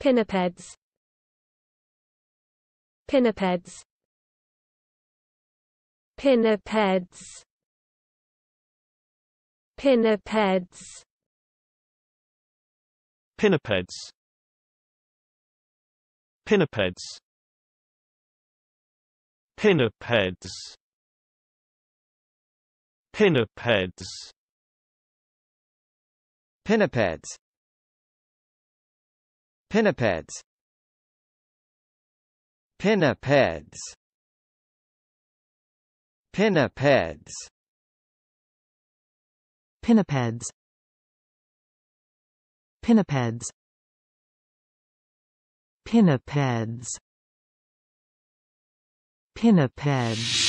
Pinnipeds Pinnipeds Pinnipeds Pinnipeds Pinnipeds Pinnipeds Pinnipeds Pinnipeds Pinnipeds Pinnipeds Pinnipeds Pinnipeds Pinnipeds Pinnipeds Pinnipeds Pinnipeds